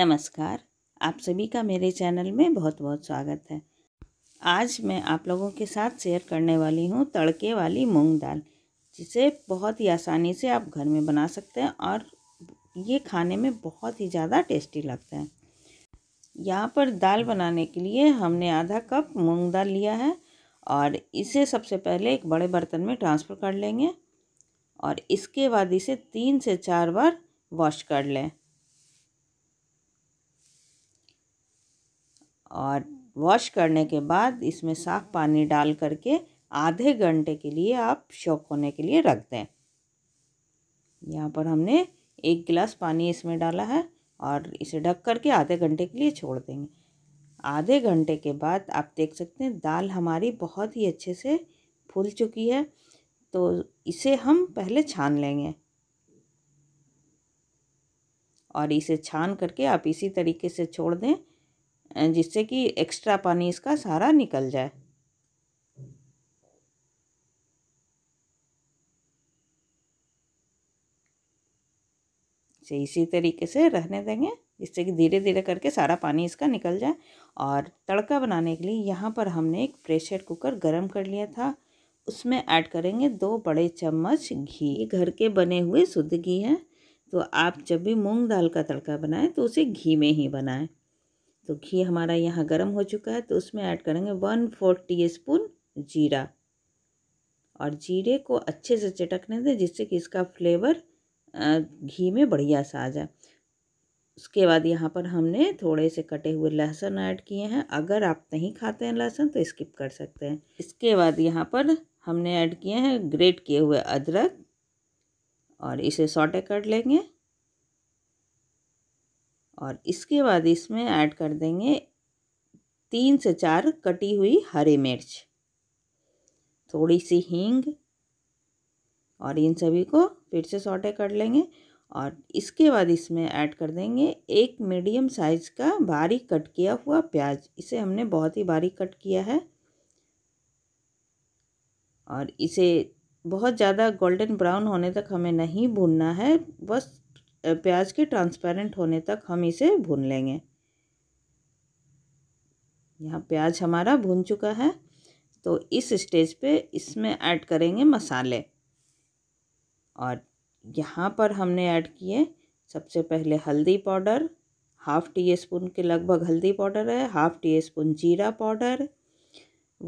नमस्कार आप सभी का मेरे चैनल में बहुत बहुत स्वागत है आज मैं आप लोगों के साथ शेयर करने वाली हूँ तड़के वाली मूंग दाल जिसे बहुत ही आसानी से आप घर में बना सकते हैं और ये खाने में बहुत ही ज़्यादा टेस्टी लगता है यहाँ पर दाल बनाने के लिए हमने आधा कप मूंग दाल लिया है और इसे सबसे पहले एक बड़े बर्तन में ट्रांसफ़र कर लेंगे और इसके बाद इसे तीन से चार बार वॉश कर लें और वॉश करने के बाद इसमें साफ़ पानी डाल करके आधे घंटे के लिए आप शौक होने के लिए रख दें यहाँ पर हमने एक गिलास पानी इसमें डाला है और इसे ढक करके आधे घंटे के लिए छोड़ देंगे आधे घंटे के बाद आप देख सकते हैं दाल हमारी बहुत ही अच्छे से फूल चुकी है तो इसे हम पहले छान लेंगे और इसे छान करके आप इसी तरीके से छोड़ दें जिससे कि एक्स्ट्रा पानी इसका सारा निकल जाए इसी तरीके से रहने देंगे जिससे कि धीरे धीरे करके सारा पानी इसका निकल जाए और तड़का बनाने के लिए यहाँ पर हमने एक प्रेशर कुकर गरम कर लिया था उसमें ऐड करेंगे दो बड़े चम्मच घी घर के बने हुए शुद्ध घी हैं तो आप जब भी मूंग दाल का तड़का बनाएं तो उसे घी में ही बनाएं तो घी हमारा यहाँ गर्म हो चुका है तो उसमें ऐड करेंगे वन फोर्थ टी स्पून जीरा और जीरे को अच्छे से चटकने दें जिससे कि इसका फ्लेवर घी में बढ़िया सा आ जाए उसके बाद यहाँ पर हमने थोड़े से कटे हुए लहसुन ऐड किए हैं अगर आप नहीं खाते हैं लहसुन तो स्किप कर सकते हैं इसके बाद यहाँ पर हमने ऐड किए हैं ग्रेट किए हुए अदरक और इसे सॉटे कर लेंगे और इसके बाद इसमें ऐड कर देंगे तीन से चार कटी हुई हरी मिर्च थोड़ी सी हींग और इन सभी को फिर से सॉटे कर लेंगे और इसके बाद इसमें ऐड कर देंगे एक मीडियम साइज़ का बारीक कट किया हुआ प्याज इसे हमने बहुत ही बारीक कट किया है और इसे बहुत ज़्यादा गोल्डन ब्राउन होने तक हमें नहीं भूनना है बस प्याज के ट्रांसपेरेंट होने तक हम इसे भून लेंगे यहाँ प्याज हमारा भून चुका है तो इस स्टेज पे इसमें ऐड करेंगे मसाले और यहाँ पर हमने ऐड किए सबसे पहले हल्दी पाउडर हाफ़ टी स्पून के लगभग हल्दी पाउडर है हाफ़ टी स्पून जीरा powder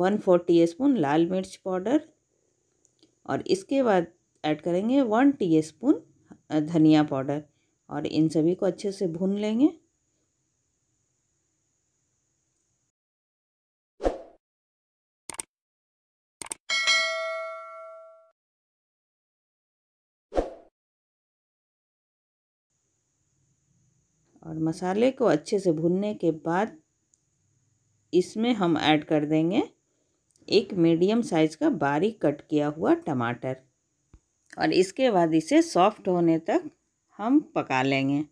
one four teaspoon लाल मिर्च पाउडर और इसके बाद ऐड करेंगे वन टी स्पून धनिया पाउडर और इन सभी को अच्छे से भून लेंगे और मसाले को अच्छे से भूनने के बाद इसमें हम ऐड कर देंगे एक मीडियम साइज़ का बारीक कट किया हुआ टमाटर और इसके बाद इसे सॉफ्ट होने तक हम पका लेंगे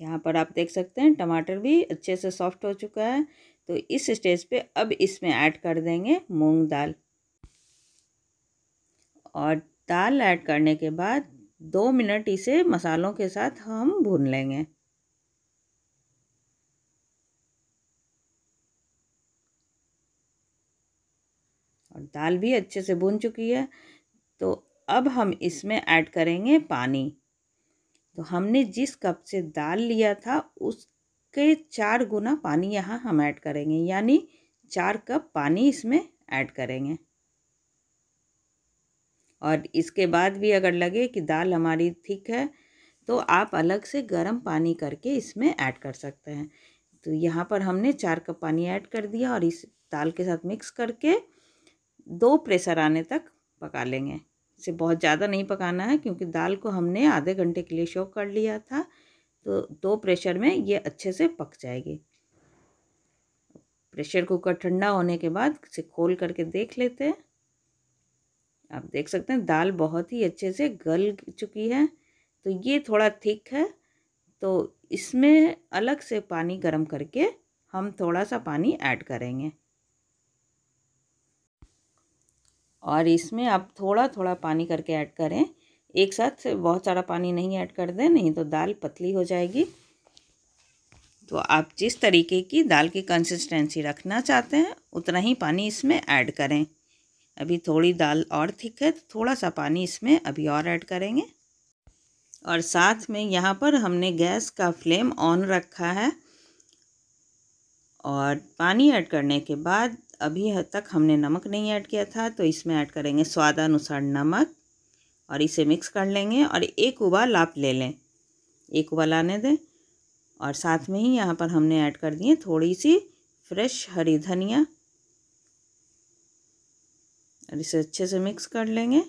यहाँ पर आप देख सकते हैं टमाटर भी अच्छे से सॉफ्ट हो चुका है तो इस स्टेज पे अब इसमें ऐड कर देंगे मूंग दाल और दाल ऐड करने के बाद दो मिनट इसे मसालों के साथ हम भून लेंगे दाल भी अच्छे से भुन चुकी है तो अब हम इसमें ऐड करेंगे पानी तो हमने जिस कप से दाल लिया था उसके चार गुना पानी यहाँ हम ऐड करेंगे यानी चार कप पानी इसमें ऐड करेंगे और इसके बाद भी अगर लगे कि दाल हमारी थिक है तो आप अलग से गर्म पानी करके इसमें ऐड कर सकते हैं तो यहाँ पर हमने चार कप पानी ऐड कर दिया और इस दाल के साथ मिक्स करके दो प्रेशर आने तक पका लेंगे इसे बहुत ज़्यादा नहीं पकाना है क्योंकि दाल को हमने आधे घंटे के लिए शोक कर लिया था तो दो प्रेशर में ये अच्छे से पक जाएगी प्रेशर कुकर ठंडा होने के बाद इसे खोल करके देख लेते हैं आप देख सकते हैं दाल बहुत ही अच्छे से गल चुकी है तो ये थोड़ा थिक है तो इसमें अलग से पानी गर्म करके हम थोड़ा सा पानी ऐड करेंगे और इसमें आप थोड़ा थोड़ा पानी करके ऐड करें एक साथ बहुत सारा पानी नहीं ऐड कर दें नहीं तो दाल पतली हो जाएगी तो आप जिस तरीके की दाल की कंसिस्टेंसी रखना चाहते हैं उतना ही पानी इसमें ऐड करें अभी थोड़ी दाल और थिक है तो थोड़ा सा पानी इसमें अभी और ऐड करेंगे और साथ में यहाँ पर हमने गैस का फ्लेम ऑन रखा है और पानी ऐड करने के बाद अभी हद तक हमने नमक नहीं ऐड किया था तो इसमें ऐड करेंगे स्वादानुसार नमक और इसे मिक्स कर लेंगे और एक उबाल आप ले लें एक उबाल आने दें और साथ में ही यहाँ पर हमने ऐड कर दिए थोड़ी सी फ्रेश हरी धनिया और इसे अच्छे से मिक्स कर लेंगे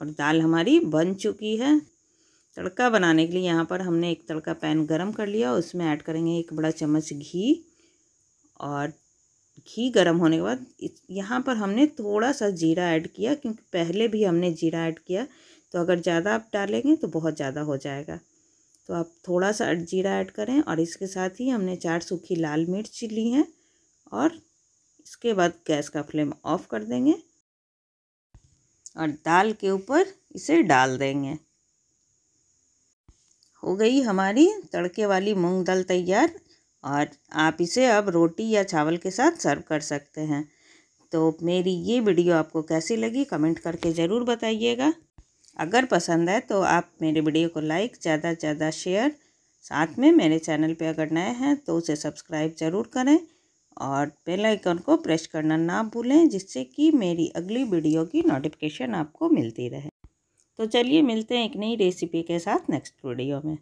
और दाल हमारी बन चुकी है तड़का बनाने के लिए यहाँ पर हमने एक तड़का पैन गरम कर लिया उसमें ऐड करेंगे एक बड़ा चम्मच घी और घी गरम होने के बाद यहाँ पर हमने थोड़ा सा जीरा ऐड किया क्योंकि पहले भी हमने जीरा ऐड किया तो अगर ज़्यादा आप डालेंगे तो बहुत ज़्यादा हो जाएगा तो आप थोड़ा सा जीरा ऐड करें और इसके साथ ही हमने चार सूखी लाल मिर्च ली हैं और इसके बाद गैस का फ्लेम ऑफ कर देंगे और दाल के ऊपर इसे डाल देंगे हो गई हमारी तड़के वाली मूंग दाल तैयार और आप इसे अब रोटी या चावल के साथ सर्व कर सकते हैं तो मेरी ये वीडियो आपको कैसी लगी कमेंट करके ज़रूर बताइएगा अगर पसंद है तो आप मेरे वीडियो को लाइक ज़्यादा से ज़्यादा शेयर साथ में मेरे चैनल पे अगर नए हैं तो उसे सब्सक्राइब ज़रूर करें और बेल आइकन को प्रेस करना ना भूलें जिससे कि मेरी अगली वीडियो की नोटिफिकेशन आपको मिलती रहे तो चलिए मिलते हैं एक नई रेसिपी के साथ नेक्स्ट वीडियो में